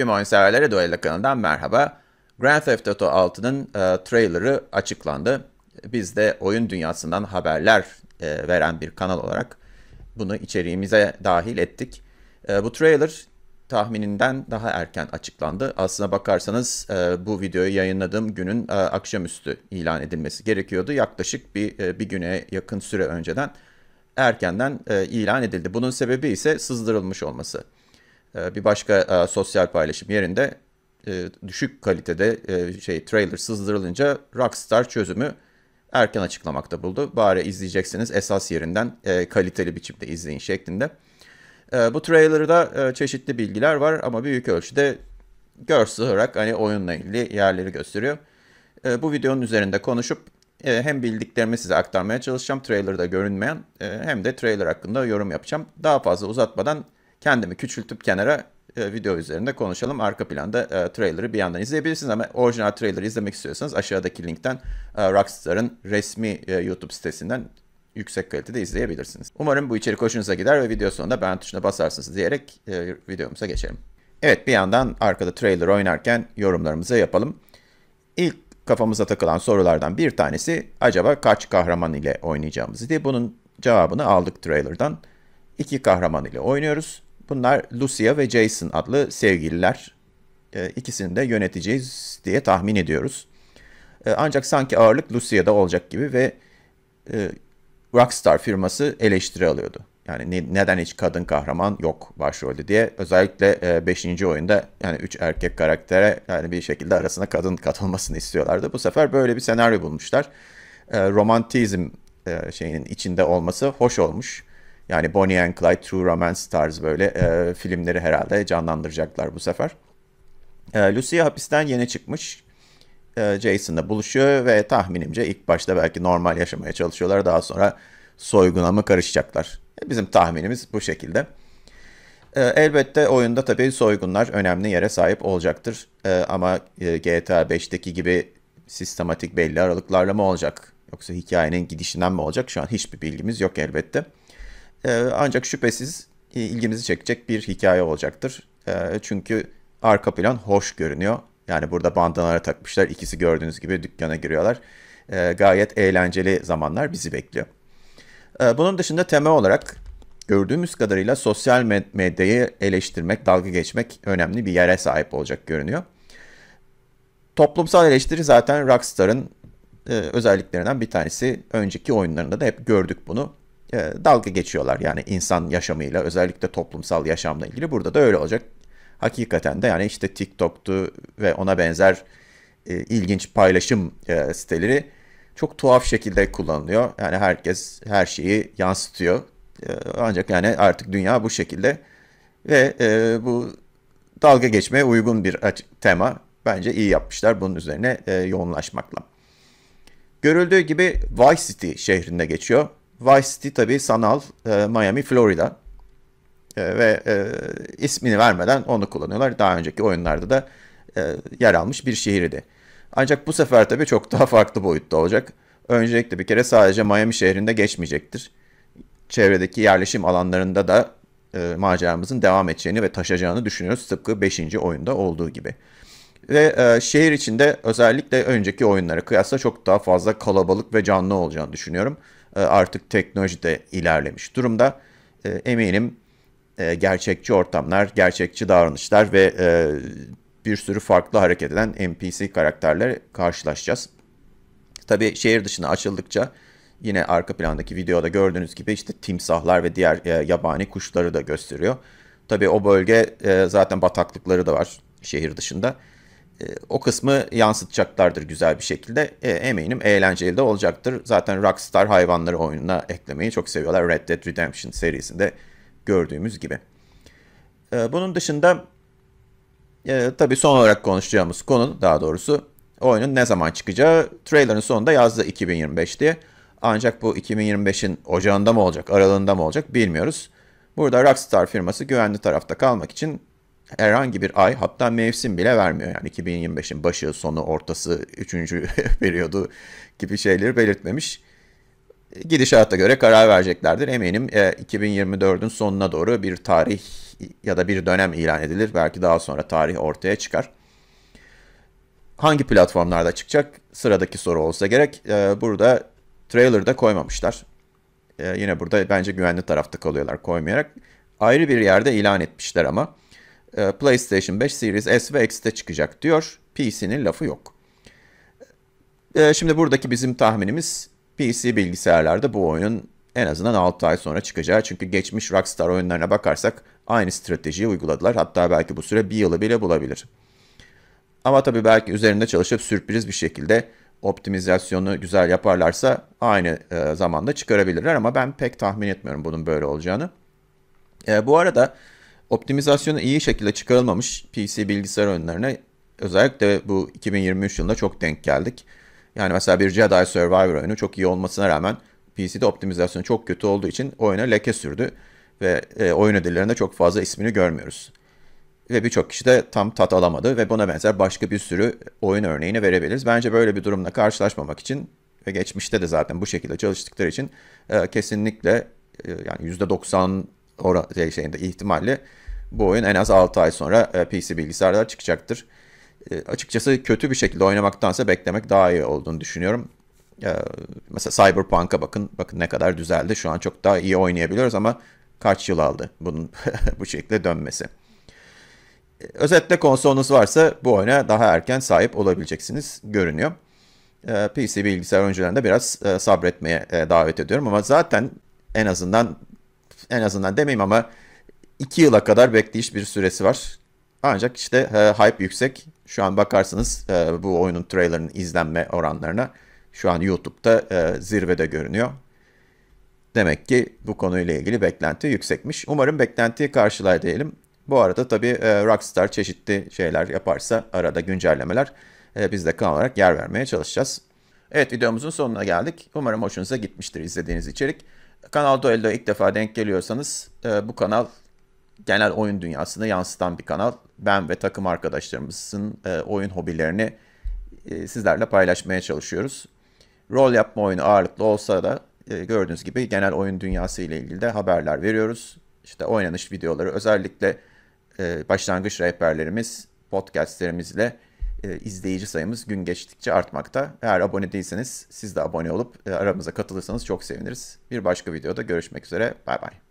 Tüm oyunseverlere Duella kanalından merhaba. Grand Theft Auto 6'nın e, trailerı açıklandı. Biz de oyun dünyasından haberler e, veren bir kanal olarak bunu içeriğimize dahil ettik. E, bu trailer tahmininden daha erken açıklandı. Aslına bakarsanız e, bu videoyu yayınladığım günün e, akşamüstü ilan edilmesi gerekiyordu. Yaklaşık bir, e, bir güne yakın süre önceden erkenden e, ilan edildi. Bunun sebebi ise sızdırılmış olması. Ee, bir başka e, sosyal paylaşım yerinde e, düşük kalitede e, şey trailer sızdırılınca Rockstar çözümü erken açıklamakta buldu. Bari izleyeceksiniz esas yerinden kaliteli biçimde izleyin şeklinde. Bu trailer'da çeşitli bilgiler var ama büyük ölçüde görsel olarak hani oyunla ilgili yerleri gösteriyor. Bu videonun üzerinde konuşup hem bildiklerimi size aktarmaya çalışacağım trailer'da görünmeyen hem de trailer hakkında yorum yapacağım. Daha fazla uzatmadan kendimi küçültüp kenara e, video üzerinde konuşalım. Arka planda e, trailer'ı bir yandan izleyebilirsiniz ama orijinal trailer'ı izlemek istiyorsanız aşağıdaki linkten e, Rockstar'ın resmi e, YouTube sitesinden yüksek kalitede izleyebilirsiniz. Umarım bu içerik hoşunuza gider ve video sonunda beğen tuşuna basarsınız diyerek e, videomuza geçelim. Evet bir yandan arkada trailer oynarken yorumlarımızı yapalım. İlk kafamıza takılan sorulardan bir tanesi acaba kaç kahraman ile oynayacağımızı diye. Bunun cevabını aldık trailer'dan. İki kahraman ile oynuyoruz. Bunlar Lucia ve Jason adlı sevgililer. E, de yöneteceğiz diye tahmin ediyoruz. E, ancak sanki ağırlık Lucia'da olacak gibi ve e, Rockstar firması eleştiri alıyordu. Yani neden hiç kadın kahraman yok başrolde diye. Özellikle 5. E, oyunda yani 3 erkek karaktere yani bir şekilde arasına kadın katılmasını istiyorlardı. Bu sefer böyle bir senaryo bulmuşlar. romantizm şeyinin içinde olması hoş olmuş. Yani Bonnie and Clyde, True Romance tarz böyle e, filmleri herhalde canlandıracaklar bu sefer. E, Lucy hapisten yeni çıkmış. E, Jason'la buluşuyor ve tahminimce ilk başta belki normal yaşamaya çalışıyorlar. Daha sonra soyguna mı karışacaklar? E, bizim tahminimiz bu şekilde. E, elbette oyunda tabii soygunlar önemli yere sahip olacaktır. E, ama e, GTA 5'teki gibi sistematik belli aralıklarla mı olacak? Yoksa hikayenin gidişinden mi olacak? Şu an hiçbir bilgimiz yok elbette. Ee, ancak şüphesiz e, ilgimizi çekecek bir hikaye olacaktır. Ee, çünkü arka plan hoş görünüyor. Yani burada bandanaları takmışlar. İkisi gördüğünüz gibi dükkana giriyorlar. Ee, gayet eğlenceli zamanlar bizi bekliyor. bunun dışında temel olarak gördüğümüz kadarıyla sosyal medyayı eleştirmek, dalga geçmek önemli bir yere sahip olacak görünüyor. Toplumsal eleştiri zaten Rockstar'ın e, özelliklerinden bir tanesi. Önceki oyunlarında da hep gördük bunu e, dalga geçiyorlar yani insan yaşamıyla özellikle toplumsal yaşamla ilgili burada da öyle olacak. Hakikaten de yani işte TikTok'tu ve ona benzer e, ilginç paylaşım e, siteleri çok tuhaf şekilde kullanılıyor. Yani herkes her şeyi yansıtıyor. E, ancak yani artık dünya bu şekilde ve e, bu dalga geçmeye uygun bir tema. Bence iyi yapmışlar bunun üzerine e, yoğunlaşmakla. Görüldüğü gibi Vice City şehrinde geçiyor. Vice City tabii sanal e, Miami, Florida e, ve e, ismini vermeden onu kullanıyorlar. Daha önceki oyunlarda da e, yer almış bir şehirdi. Ancak bu sefer tabii çok daha farklı boyutta olacak. Öncelikle bir kere sadece Miami şehrinde geçmeyecektir. Çevredeki yerleşim alanlarında da e, maceramızın devam edeceğini ve taşacağını düşünüyoruz. Tıpkı 5. oyunda olduğu gibi. Ve e, şehir içinde özellikle önceki oyunlara kıyasla çok daha fazla kalabalık ve canlı olacağını düşünüyorum. E, artık teknoloji de ilerlemiş durumda. E, eminim e, gerçekçi ortamlar, gerçekçi davranışlar ve bir sürü farklı hareket eden NPC karakterlere karşılaşacağız. Tabii şehir dışına açıldıkça yine arka plandaki videoda gördüğünüz gibi işte timsahlar ve diğer yabani kuşları da gösteriyor. Tabii o bölge zaten bataklıkları da var şehir dışında. E, o kısmı yansıtacaklardır güzel bir şekilde. E, eminim eğlenceli de olacaktır. Zaten Rockstar hayvanları oyununa eklemeyi çok seviyorlar. Red Dead Redemption serisinde gördüğümüz gibi. E, bunun dışında e, tabii son olarak konuşacağımız konu daha doğrusu oyunun ne zaman çıkacağı. Trailer'ın sonunda yazdı 2025 diye. Ancak bu 2025'in ocağında mı olacak, aralığında mı olacak bilmiyoruz. Burada Rockstar firması güvenli tarafta kalmak için herhangi bir ay hatta mevsim bile vermiyor. Yani 2025'in başı, sonu, ortası, üçüncü periyodu gibi şeyleri belirtmemiş. E, gidişata göre karar vereceklerdir. Eminim 2024'ün e, sonuna doğru bir tarih ya da bir dönem ilan edilir. Belki daha sonra tarih ortaya çıkar. Hangi platformlarda çıkacak? Sıradaki soru olsa gerek. E, burada trailer'da koymamışlar. Yine burada bence güvenli tarafta kalıyorlar koymayarak. Ayrı bir yerde ilan etmişler ama. E, PlayStation 5 Series S ve X'te çıkacak diyor. PC'nin lafı yok. E, şimdi buradaki bizim tahminimiz PC bilgisayarlarda bu oyun en azından 6 ay sonra çıkacağı. Çünkü geçmiş Rockstar oyunlarına bakarsak aynı stratejiyi uyguladılar. Hatta belki bu süre bir yılı bile bulabilir. Ama tabii belki üzerinde çalışıp sürpriz bir şekilde optimizasyonu güzel yaparlarsa aynı e, zamanda çıkarabilirler ama ben pek tahmin etmiyorum bunun böyle olacağını. E, bu arada Optimizasyonu iyi şekilde çıkarılmamış PC bilgisayar oyunlarına özellikle bu 2023 yılında çok denk geldik. Yani mesela bir Jedi Survivor oyunu çok iyi olmasına rağmen PC'de optimizasyonu çok kötü olduğu için oyuna leke sürdü ve e, oyun ödüllerinde çok fazla ismini görmüyoruz. Ve birçok kişi de tam tat alamadı ve buna benzer başka bir sürü oyun örneğini verebiliriz. Bence böyle bir durumla karşılaşmamak için ve geçmişte de zaten bu şekilde çalıştıkları için e, kesinlikle e, yani %90 oran, şey, şeyinde ihtimalle bu oyun en az 6 ay sonra e, PC bilgisayarlara çıkacaktır. E, açıkçası kötü bir şekilde oynamaktansa beklemek daha iyi olduğunu düşünüyorum. E, mesela Cyberpunk'a bakın. Bakın ne kadar düzeldi. Şu an çok daha iyi oynayabiliyoruz ama kaç yıl aldı bunun bu şekilde dönmesi. E, özetle konsolunuz varsa bu oyuna daha erken sahip olabileceksiniz görünüyor. E, PC bilgisayar oyuncularını da biraz e, sabretmeye davet ediyorum ama zaten en azından en azından demeyeyim ama 2 yıla kadar bekleyiş bir süresi var. Ancak işte e, hype yüksek. Şu an bakarsanız e, bu oyunun trailerının izlenme oranlarına şu an YouTube'da e, zirvede görünüyor. Demek ki bu konuyla ilgili beklenti yüksekmiş. Umarım beklentiyi karşılar diyelim. Bu arada tabii e, Rockstar çeşitli şeyler yaparsa arada güncellemeler e, biz de kanal olarak yer vermeye çalışacağız. Evet videomuzun sonuna geldik. Umarım hoşunuza gitmiştir izlediğiniz içerik. Kanal Duel'de ilk defa denk geliyorsanız e, bu kanal genel oyun dünyasını yansıtan bir kanal. Ben ve takım arkadaşlarımızın e, oyun hobilerini e, sizlerle paylaşmaya çalışıyoruz. Rol yapma oyunu ağırlıklı olsa da e, gördüğünüz gibi genel oyun dünyası ile ilgili de haberler veriyoruz. İşte oynanış videoları özellikle e, başlangıç rehberlerimiz, podcastlerimizle e, izleyici sayımız gün geçtikçe artmakta. Eğer abone değilseniz siz de abone olup e, aramıza katılırsanız çok seviniriz. Bir başka videoda görüşmek üzere. Bay bay.